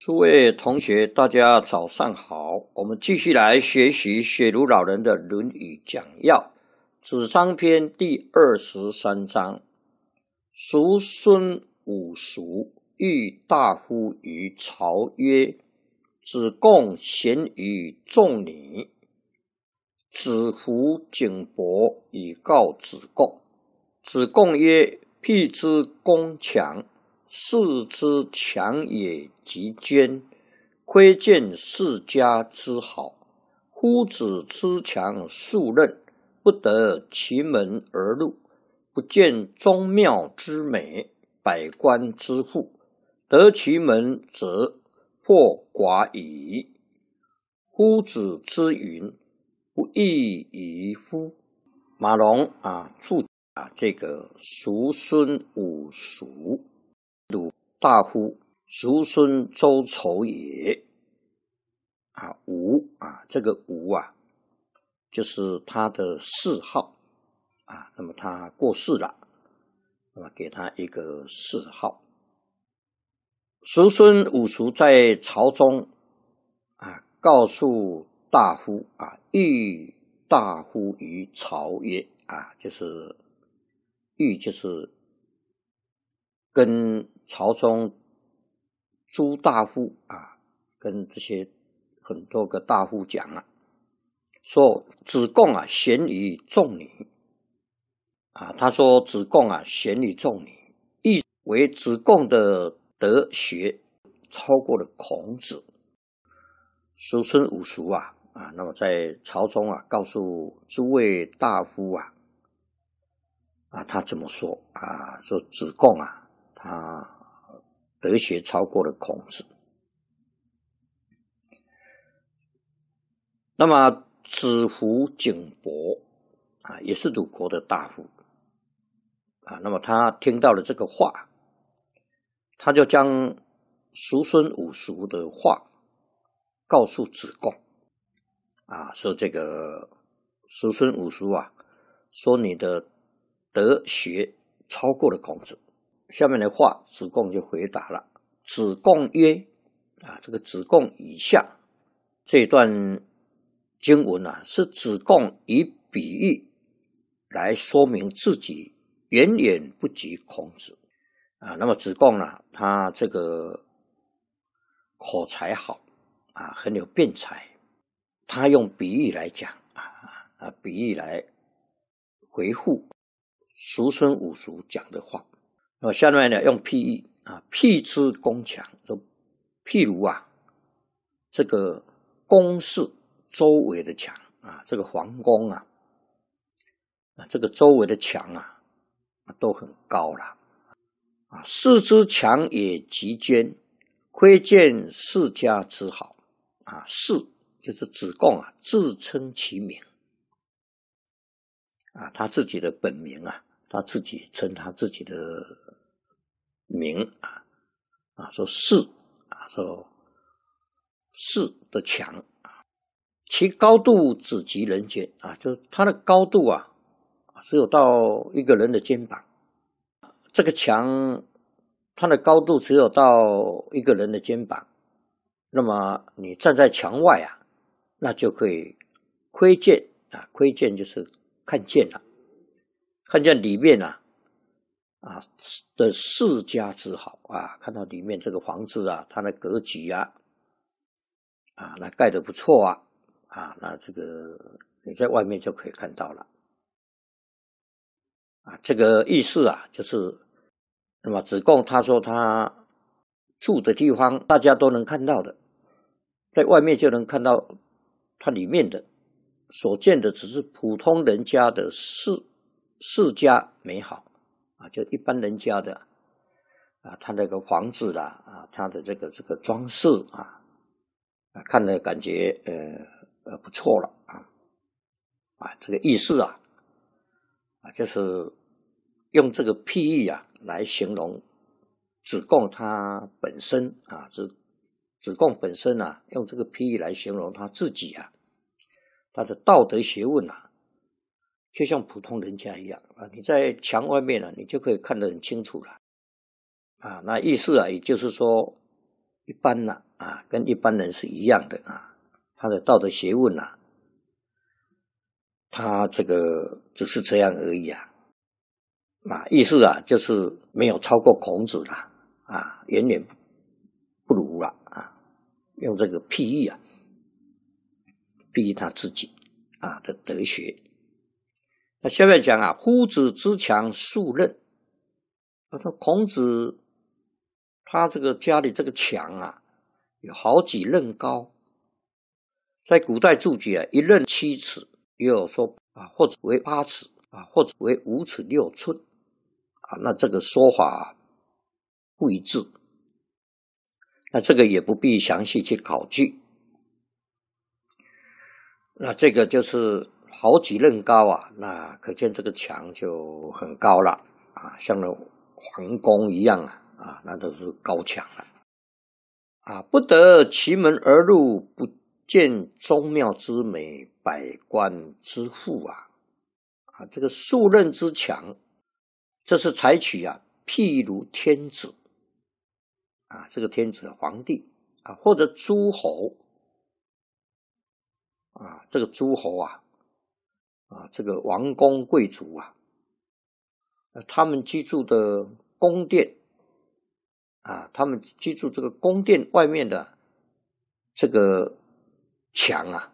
诸位同学，大家早上好。我们继续来学习雪茹老人的《论语》讲要，子张篇第二十三章。叔孙武叔欲大夫于朝曰：“子贡贤于众礼。’子服景伯以告子贡。子贡曰：“辟之宫强。”世之强也，及坚，窥见世家之好。夫子之强，数任不得其门而入，不见宗庙之美，百官之富。得其门则或寡矣。夫子之云，不亦宜乎？马龙啊，注啊，这个叔孙五叔。鲁大夫叔孙周仇也啊，吴啊，这个吴啊，就是他的谥号啊。那么他过世了，那么给他一个谥号。叔孙五叔在朝中啊，告诉大夫啊，欲大夫于朝曰啊，就是欲就是跟。曹冲，诸大夫啊，跟这些很多个大夫讲啊，说子贡啊，贤于仲尼啊。他说子贡啊，贤于仲尼，意为子贡的德学超过了孔子。叔孙五叔啊，啊，那么在朝中啊，告诉诸位大夫啊，啊，他怎么说啊？说子贡啊，他。德学超过了孔子，那么子服景伯啊，也是鲁国的大夫啊。那么他听到了这个话，他就将叔孙武叔的话告诉子贡啊，说这个叔孙武叔啊，说你的德学超过了孔子。下面的话，子贡就回答了。子贡曰：“啊，这个子贡以下这段经文呢，是子贡以比喻来说明自己远远不及孔子啊。那么子贡呢，他这个口才好啊，很有辩才，他用比喻来讲啊啊，比喻来回复俗称五俗讲的话。”那下面呢，用譬喻啊，譬之宫墙，就譬如啊，这个宫室周围的墙啊，这个皇宫啊，啊，这个周围的墙啊，都很高了啊。四之墙也，极坚，窥见世家之好啊。四，就是子贡啊，自称其名啊，他自己的本名啊，他自己称他自己的。名啊，啊说四啊说四的墙啊，其高度只及人间啊，就是它的高度啊，只有到一个人的肩膀。这个墙它的高度只有到一个人的肩膀，那么你站在墙外啊，那就可以窥见啊，窥见就是看见了，看见里面啊，啊，的世家之好啊！看到里面这个房子啊，它的格局啊，啊，那盖的不错啊，啊，那这个你在外面就可以看到了。啊，这个意思啊，就是那么子贡他说他住的地方，大家都能看到的，在外面就能看到它里面的，所见的只是普通人家的世世家美好。啊，就一般人家的，啊，他那个房子啦，啊，他的这个这个装饰啊，啊，看呢感觉呃呃不错了啊，啊，这个意思啊，啊，就是用这个譬喻啊来形容子贡他本身啊，子子贡本身啊，用这个譬喻来形容他自己啊，他的道德学问啊。就像普通人家一样啊，你在墙外面呢，你就可以看得很清楚了，啊，那意思啊，也就是说，一般呐，啊，跟一般人是一样的啊，他的道德学问呐，他这个只是这样而已啊，啊，意思啊，就是没有超过孔子啦，啊，远远不如了啊，用这个譬喻啊，譬喻他自己啊的德学。那下面讲啊，夫子之强数仞。他说孔子他这个家里这个墙啊，有好几仞高。在古代注解啊，一仞七尺，也有说啊，或者为八尺啊，或者为五尺六寸啊。那这个说法不一致，那这个也不必详细去考据。那这个就是。好几任高啊！那可见这个墙就很高了啊，像那皇宫一样啊啊，那都是高墙了啊，不得其门而入，不见宗庙之美，百官之富啊啊！这个数任之强，这是采取啊，譬如天子啊，这个天子皇帝啊，或者诸侯啊，这个诸侯啊。啊，这个王公贵族啊，他们居住的宫殿啊，他们居住这个宫殿外面的这个墙啊，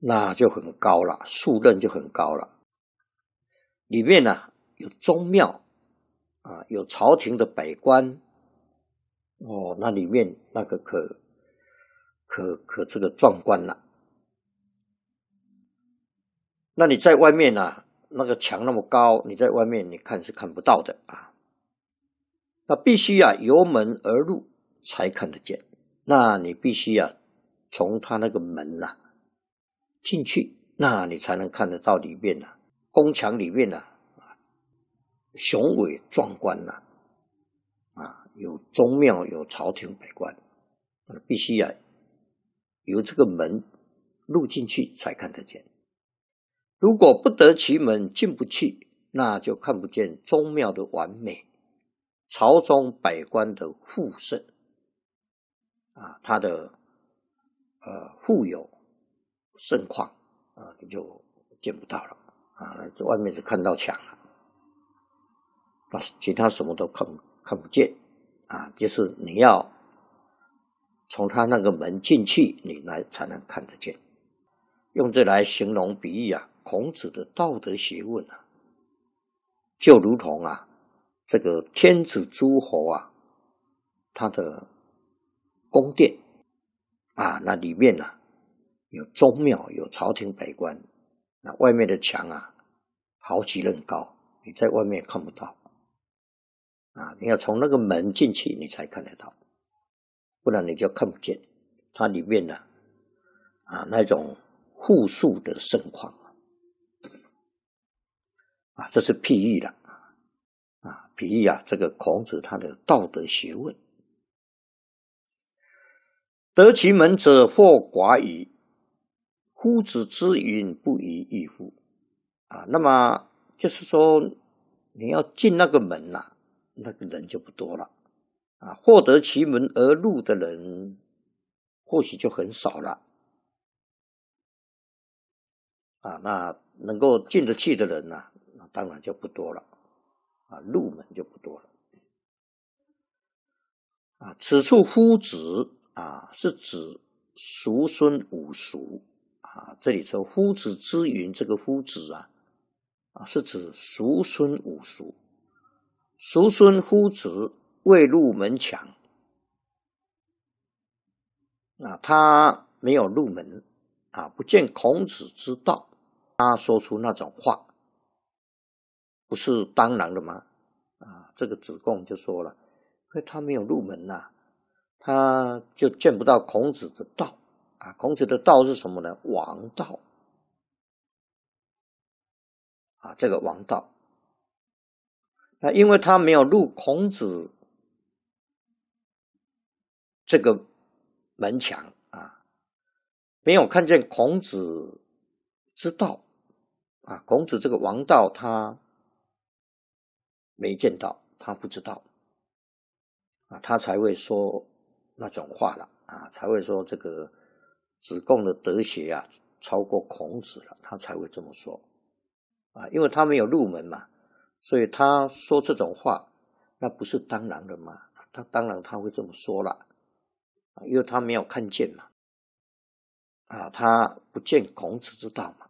那就很高了，数任就很高了。里面呢有宗庙啊，有朝廷的百官，哦，那里面那个可可可这个壮观了。那你在外面呢？那个墙那么高，你在外面你看是看不到的啊。那必须啊由门而入才看得见。那你必须啊从他那个门呐进去，那你才能看得到里面呢。宫墙里面呢，雄伟壮观呐，啊，有宗庙，有朝廷百官。必须啊由这个门入进去才看得见。如果不得其门进不去，那就看不见宗庙的完美，朝中百官的富盛啊，他的呃富有盛况啊，你就见不到了啊。这外面是看到墙了，那其他什么都看看不见啊。就是你要从他那个门进去，你来才能看得见。用这来形容比喻啊。孔子的道德学问啊，就如同啊，这个天子诸侯啊，他的宫殿啊，那里面呢有宗庙，有朝廷百官，那外面的墙啊好几仞高，你在外面看不到，啊，你要从那个门进去，你才看得到，不然你就看不见它里面呢，啊，那种富庶的盛况。啊，这是譬喻了啊，啊，譬喻啊，这个孔子他的道德学问，得其门者或寡矣。夫子之云，不亦异乎？啊，那么就是说，你要进那个门呐，那个人就不多了啊，获得其门而入的人，或许就很少了啊。那能够进得去的人呐。当然就不多了，啊，入门就不多了，啊，此处夫子啊是指叔孙五叔啊，这里说夫子之云，这个夫子啊啊是指叔孙五叔，叔孙夫子未入门墙，啊，他没有入门啊，不见孔子之道，他说出那种话。不是当然的吗？啊，这个子贡就说了，因为他没有入门呐，他就见不到孔子的道啊。孔子的道是什么呢？王道啊，这个王道。那因为他没有入孔子这个门墙啊，没有看见孔子之道啊，孔子这个王道他。没见到他不知道啊，他才会说那种话了啊，才会说这个子贡的德学啊超过孔子了，他才会这么说啊，因为他没有入门嘛，所以他说这种话那不是当然的嘛，他当然他会这么说了啊，因为他没有看见嘛啊，他不见孔子之道嘛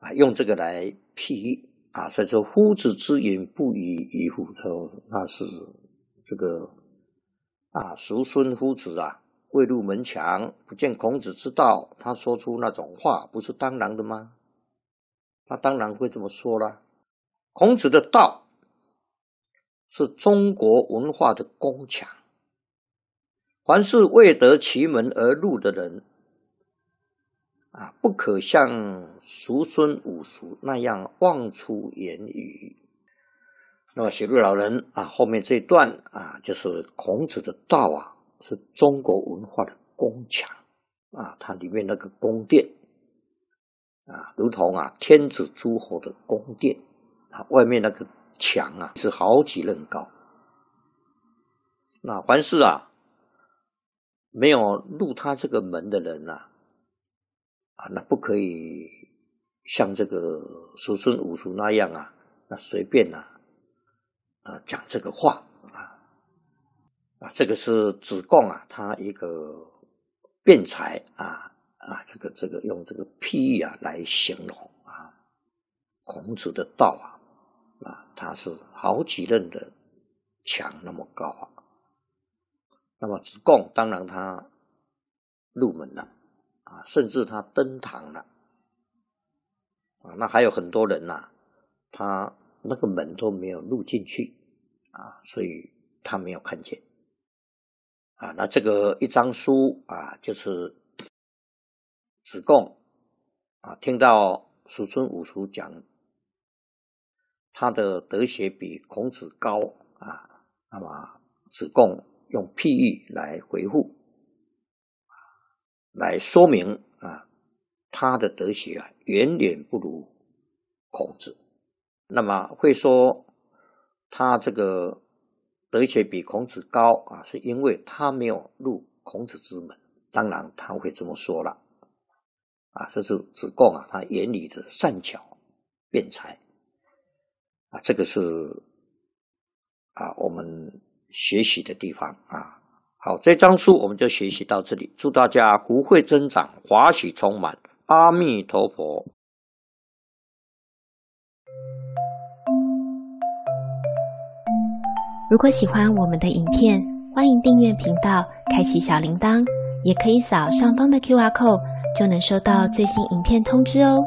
啊，用这个来譬喻。啊，所以说夫子之言不与于虎他说那是这个啊，俗孙夫子啊，未入门墙，不见孔子之道，他说出那种话，不是当然的吗？他当然会这么说了。孔子的道是中国文化的宫墙，凡是未得其门而入的人。啊，不可像叔孙五叔那样妄出言语。那么，写入老人啊，后面这段啊，就是孔子的道啊，是中国文化的宫墙啊，它里面那个宫殿啊，如同啊天子诸侯的宫殿啊，外面那个墙啊是好几仞高。那凡是啊没有入他这个门的人呐。啊，那不可以像这个叔孙五叔那样啊，那随便呐，啊讲这个话啊啊，这个是子贡啊，他一个辩才啊啊，这个这个用这个譬喻啊来形容啊孔子的道啊啊，他是好几任的墙那么高啊。那么子贡当然他入门了。啊，甚至他登堂了，啊，那还有很多人呐，他那个门都没有入进去，啊，所以他没有看见，啊，那这个一张书啊，就是子贡啊，听到叔孙五叔讲他的德学比孔子高啊，那么子贡用譬喻来回复。来说明啊，他的德学啊，远远不如孔子。那么会说他这个德学比孔子高啊，是因为他没有入孔子之门。当然他会这么说了啊，这是子贡啊，他眼里的善巧辩才啊，这个是啊我们学习的地方啊。好，这章书我们就学习到这里。祝大家福慧增长，华喜充满。阿弥陀佛！如果喜欢我们的影片，欢迎订阅频道，开启小铃铛，也可以扫上方的 Q R code，就能收到最新影片通知哦。